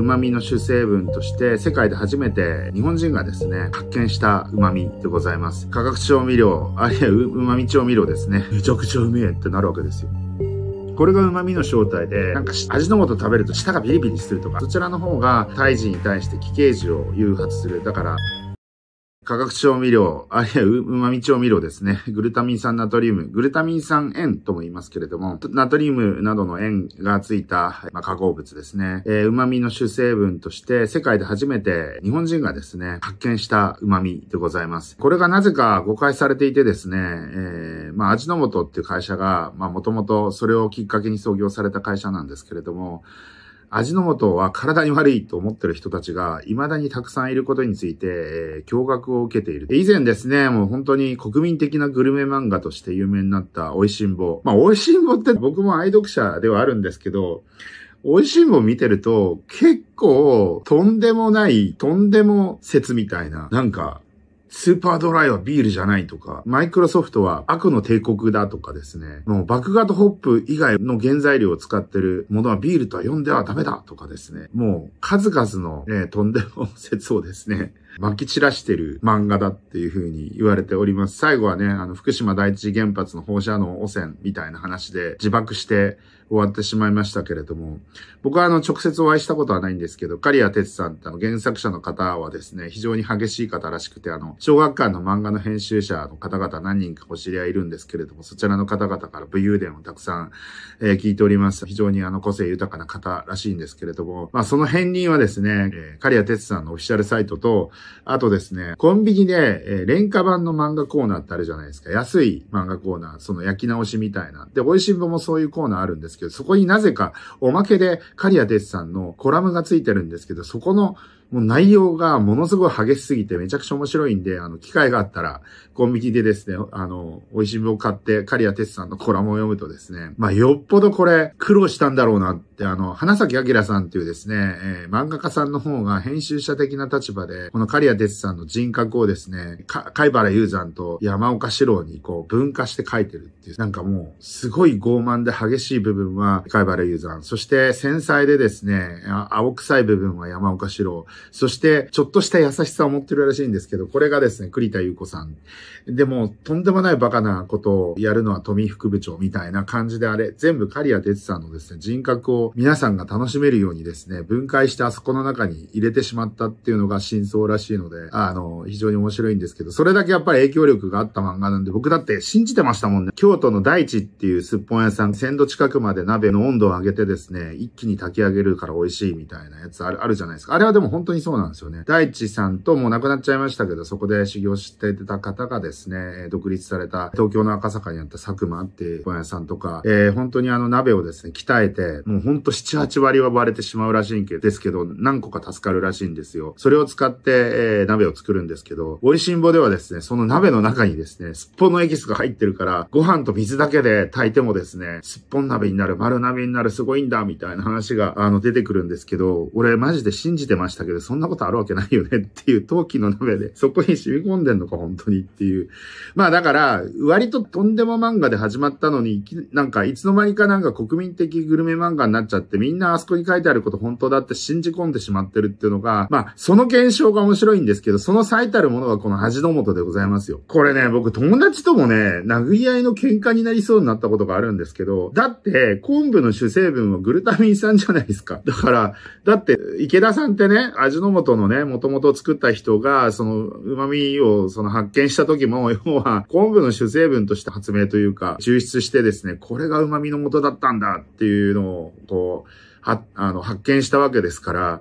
旨味の主成分として世界で初めて日本人がですね、発見した旨味でございます。化学調味料、あるいは旨味調味料ですね。めちゃくちゃうめえってなるわけですよ。これが旨味の正体で、なんか味の素食べると舌がビリビリするとか、そちらの方が胎児に対して奇形児を誘発する。だから、化学調味料、あるいは旨味調味料ですね。グルタミン酸ナトリウム、グルタミン酸塩とも言いますけれども、ナトリウムなどの塩がついた、まあ、加物ですね。えー、旨味の主成分として、世界で初めて日本人がですね、発見した旨味でございます。これがなぜか誤解されていてですね、えー、まあ、味の素っていう会社が、まあ、もともとそれをきっかけに創業された会社なんですけれども、味の素は体に悪いと思ってる人たちが未だにたくさんいることについて、えー、驚愕を受けている。以前ですね、もう本当に国民的なグルメ漫画として有名になった美味しんぼ。まあ美味しんぼって僕も愛読者ではあるんですけど、美味しんぼ見てると、結構、とんでもない、とんでも説みたいな、なんか、スーパードライはビールじゃないとか、マイクロソフトは悪の帝国だとかですね、もう爆芽とホップ以外の原材料を使ってるものはビールとは呼んではダメだとかですね、もう数々の、ね、とんでも説をですね、撒き散らしてる漫画だっていうふうに言われております。最後はね、あの、福島第一原発の放射能汚染みたいな話で自爆して終わってしまいましたけれども、僕はあの、直接お会いしたことはないんですけど、刈谷哲さんってあの、原作者の方はですね、非常に激しい方らしくて、あの、小学館の漫画の編集者の方々何人かお知り合いいるんですけれども、そちらの方々から武勇伝をたくさん、えー、聞いております。非常にあの、個性豊かな方らしいんですけれども、まあ、その片鱗はですね、えー、刈谷哲さんのオフィシャルサイトと、あとですね、コンビニで、えー、廉価版の漫画コーナーってあるじゃないですか。安い漫画コーナー、その焼き直しみたいな。で、美味しんぼもそういうコーナーあるんですけど、そこになぜか、おまけで、刈谷哲さんのコラムがついてるんですけど、そこの、もう内容がものすごい激しすぎてめちゃくちゃ面白いんで、あの、機会があったら、コンビニでですね、あの、美味しいぼを買って、刈谷哲さんのコラムを読むとですね、まあ、よっぽどこれ、苦労したんだろうなって、あの、花崎明さんっていうですね、えー、漫画家さんの方が編集者的な立場で、この刈谷哲さんの人格をですね、貝原雄山と山岡四郎にこう分化して書いてるっていう、なんかもう、すごい傲慢で激しい部分は貝原雄山、そして繊細でですね、青臭い部分は山岡四郎、そしてちょっとした優しさを持ってるらしいんですけど、これがですね、栗田優子さん。でも、とんでもないバカなことをやるのは富副部長みたいな感じであれ、全部刈谷哲さんのですね、人格を皆さんが楽しめるようにですね、分解してあそこの中に入れてしまったっていうのが真相らしいしいので、あの、非常に面白いんですけど、それだけやっぱり影響力があった漫画なんで、僕だって信じてましたもんね。京都の大地っていうすっぽん屋さん、1000度近くまで鍋の温度を上げてですね、一気に炊き上げるから美味しいみたいなやつある、あるじゃないですか。あれはでも本当にそうなんですよね。大地さんともう亡くなっちゃいましたけど、そこで修行してた方がですね、独立された東京の赤坂にあった佐久間っていう本屋さんとか、えー、本当にあの鍋をですね、鍛えて、もうほんと7、8割は割れてしまうらしいんですけど、何個か助かるらしいんですよ。それを使って、えー、鍋を作るんですけど、美味しんぼではですね、その鍋の中にですね、すっぽんのエキスが入ってるから、ご飯と水だけで炊いてもですね、すっぽん鍋になる、丸鍋になる、すごいんだ、みたいな話が、あの、出てくるんですけど、俺マジで信じてましたけど、そんなことあるわけないよねっていう陶器の鍋で、そこに染み込んでんのか、本当にっていう。まあだから、割ととんでも漫画で始まったのに、なんかいつの間にかなんか国民的グルメ漫画になっちゃって、みんなあそこに書いてあること本当だって信じ込んでしまってるっていうのが、まあ、その現象が面白いんですけど、その最たるものがこの恥の元でございますよ。これね、僕友達ともね、殴り合いの喧嘩になりそうになったことがあるんですけど、だって、昆布の主成分はグルタミン酸じゃないですか。だから、だって、池田さんってね、味の素のね、もともと作った人が、その、旨味をその発見した時も、要は、昆布の主成分として発明というか、抽出してですね、これが旨味の元だったんだっていうのを、こう、は、あの、発見したわけですから、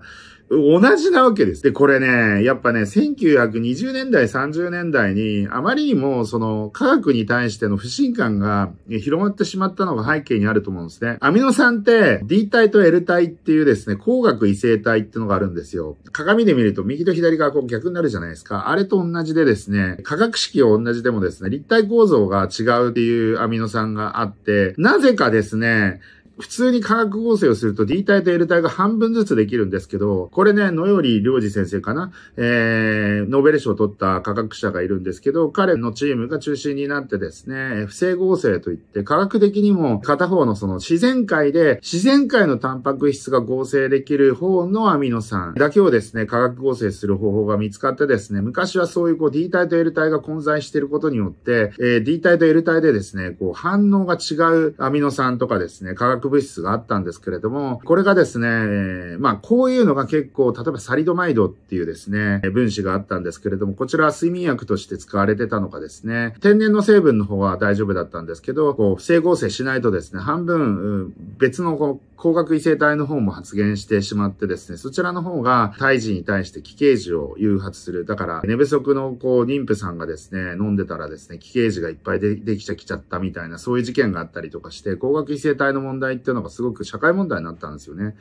同じなわけです。で、これね、やっぱね、1920年代、30年代に、あまりにも、その、科学に対しての不信感が広まってしまったのが背景にあると思うんですね。アミノ酸って、D 体と L 体っていうですね、光学異性体ってのがあるんですよ。鏡で見ると、右と左がこう逆になるじゃないですか。あれと同じでですね、化学式を同じでもですね、立体構造が違うっていうアミノ酸があって、なぜかですね、普通に化学合成をすると D 体と L 体が半分ずつできるんですけど、これね、野より良じ先生かな、えー、ノーベル賞を取った科学者がいるんですけど、彼のチームが中心になってですね、不正合成といって、科学的にも片方のその自然界で、自然界のタンパク質が合成できる方のアミノ酸だけをですね、化学合成する方法が見つかってですね、昔はそういうこう D 体と L 体が混在していることによって、えー、D 体と L 体でですね、こう反応が違うアミノ酸とかですね、化学物質があったんですけれども、これがですね、まあこういうのが結構、例えばサリドマイドっていうですね、分子があったんですけれども、こちらは睡眠薬として使われてたのかですね、天然の成分の方は大丈夫だったんですけど、こう不整合成しないとですね、半分、別のこう光学異性体の方も発言してしまってですね、そちらの方が胎児に対して奇形児を誘発する。だから、寝不足のこう、妊婦さんがですね、飲んでたらですね、奇形児がいっぱいでできゃきちゃったみたいな、そういう事件があったりとかして、光学異性体の問題っていうのがすごく社会問題になったんですよね。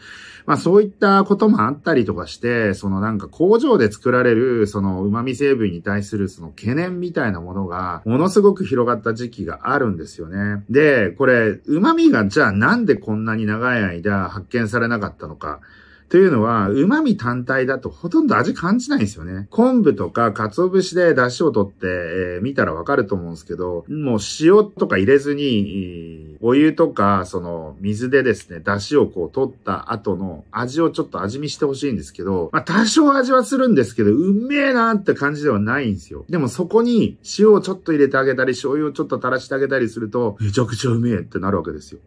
まあそういったこともあったりとかして、そのなんか工場で作られる、その旨味成分に対するその懸念みたいなものが、ものすごく広がった時期があるんですよね。で、これ、旨味がじゃあなんでこんなに長い間発見されなかったのか。というのは、旨味単体だとほとんど味感じないんですよね。昆布とか鰹節で出汁を取って、えー、見たらわかると思うんですけど、もう塩とか入れずに、お湯とか、その、水でですね、出汁をこう取った後の味をちょっと味見してほしいんですけど、まあ多少味はするんですけど、うめえなーって感じではないんですよ。でもそこに塩をちょっと入れてあげたり、醤油をちょっと垂らしてあげたりすると、めちゃくちゃうめえってなるわけですよ。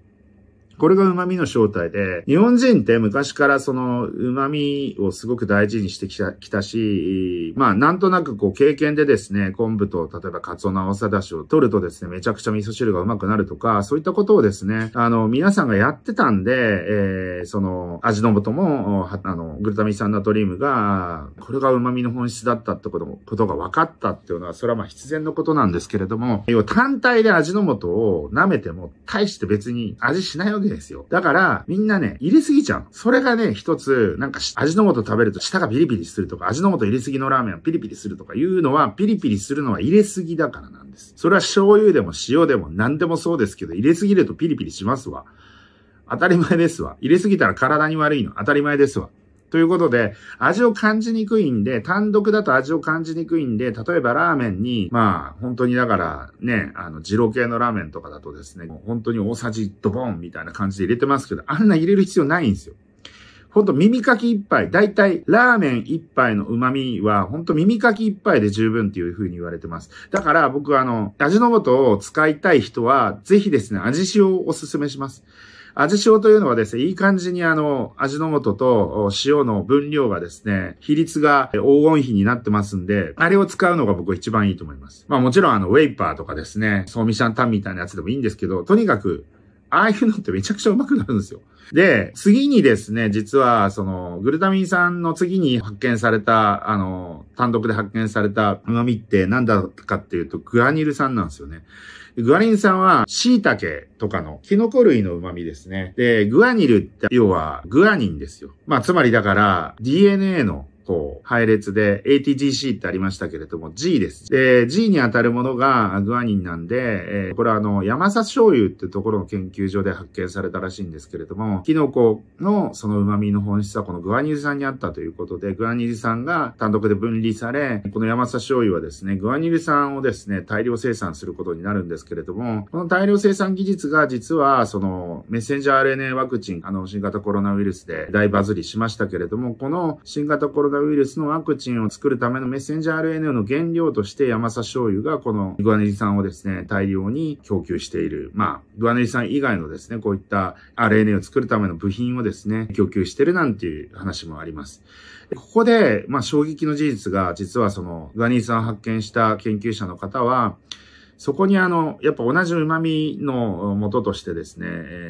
これが旨味の正体で、日本人って昔からその旨味をすごく大事にしてきたきたし、まあなんとなくこう経験でですね、昆布と例えばカツオのわさだしを取るとですね、めちゃくちゃ味噌汁がうまくなるとか、そういったことをですね、あの皆さんがやってたんで、えー、その味の素も、あの、グルタミン酸ナトリウムが、これが旨味の本質だったってことも、ことが分かったっていうのは、それはまあ必然のことなんですけれども、要は単体で味の素を舐めても、大して別に味しないわけけですよ。だから、みんなね、入れすぎちゃう。それがね、一つ、なんか味の素食べると舌がピリピリするとか、味の素入れすぎのラーメンはピリピリするとかいうのは、ピリピリするのは入れすぎだからなんです。それは醤油でも塩でも何でもそうですけど、入れすぎるとピリピリしますわ。当たり前ですわ。入れすぎたら体に悪いの。当たり前ですわ。ということで、味を感じにくいんで、単独だと味を感じにくいんで、例えばラーメンに、まあ、本当にだからね、あの、二郎系のラーメンとかだとですね、本当に大さじドボンみたいな感じで入れてますけど、あんな入れる必要ないんですよ。ほんと耳かき一杯、だいたいラーメン一杯の旨味は、ほんと耳かき一杯で十分っていう風に言われてます。だから僕はあの、味の素を使いたい人は、ぜひですね、味塩をおすすめします。味塩というのはですね、いい感じにあの、味の素と塩の分量がですね、比率が黄金比になってますんで、あれを使うのが僕一番いいと思います。まあもちろんあの、ウェイパーとかですね、ソーミシャンタンみたいなやつでもいいんですけど、とにかく、ああいうのってめちゃくちゃうまくなるんですよ。で、次にですね、実は、その、グルタミン酸の次に発見された、あの、単独で発見された旨味って何だかっていうと、グアニル酸なんですよね。グアニル酸は、椎茸とかのキノコ類の旨味ですね。で、グアニルって、要は、グアニンですよ。まあ、つまりだから、DNA の配列で ATGC ってありましたけれども G です。で、G に当たるものがグアニンなんで、えー、これはあの、山佐醤油ってところの研究所で発見されたらしいんですけれども、キノコのその旨味の本質はこのグアニル酸にあったということで、グアニル酸が単独で分離され、この山佐醤油はですね、グアニル酸をですね、大量生産することになるんですけれども、この大量生産技術が実は、その、メッセンジャー RNA ワクチン、あの、新型コロナウイルスで大バズりしましたけれども、この新型コロナナウイルスのワクチンを作るためのメッセンジャー RNA の原料としてヤマサ醤油がこのグアネリ酸をですね、大量に供給している。まあ、グアネリ酸以外のですね、こういった RNA を作るための部品をですね、供給してるなんていう話もあります。ここで、まあ、衝撃の事実が、実はその、グアネさんを発見した研究者の方は、そこにあの、やっぱ同じ旨味の元としてですね、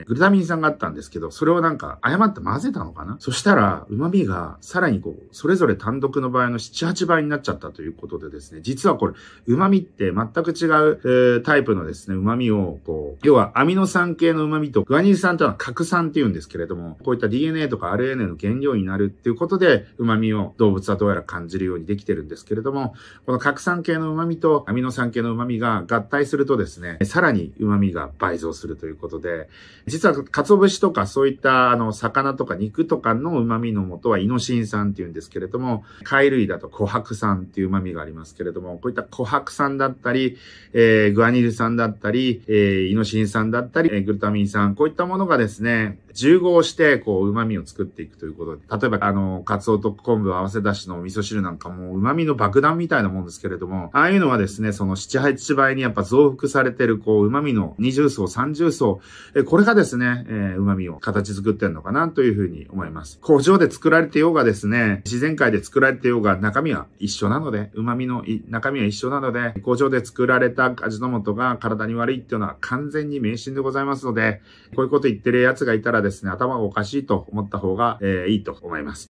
グルタミン酸があったんですけど、それをなんか誤って混ぜたのかなそしたら、旨味がさらにこう、それぞれ単独の場合の7、8倍になっちゃったということでですね、実はこれ、旨味って全く違う、えー、タイプのですね、旨味をこう、要はアミノ酸系の旨味と、グアニル酸というのは核酸って言うんですけれども、こういった DNA とか RNA の原料になるっていうことで、旨味を動物はどうやら感じるようにできてるんですけれども、この核酸系の旨味とアミノ酸系の旨味が合体するとですね、さらに旨味が倍増するということで、実は鰹節とかそういったあの魚とか肉とかの旨味の元はイノシン酸っていうんですけれども、貝類だと琥珀酸っていう旨味がありますけれども、こういった琥珀酸だったり、えー、グアニル酸だったり、えー、イノシン酸だったり、えー、グルタミン酸、こういったものがですね、重合して、こう、旨味を作っていくということで、例えば、あの、カツオと昆布を合わせだしの味噌汁なんかも、旨味の爆弾みたいなもんですけれども、ああいうのはですね、その7、8倍にやっぱ増幅されてる、こう、旨味の二重層、三重層、えこれがですね、えー、旨味を形作ってんのかなというふうに思います。工場で作られてようがですね、自然界で作られてようが中身は一緒なので、旨味の中身は一緒なので、工場で作られた味の素が体に悪いっていうのは完全に迷信でございますので、こういうこと言ってる奴がいたらですね、頭がおかしいと思った方が、えー、いいと思います。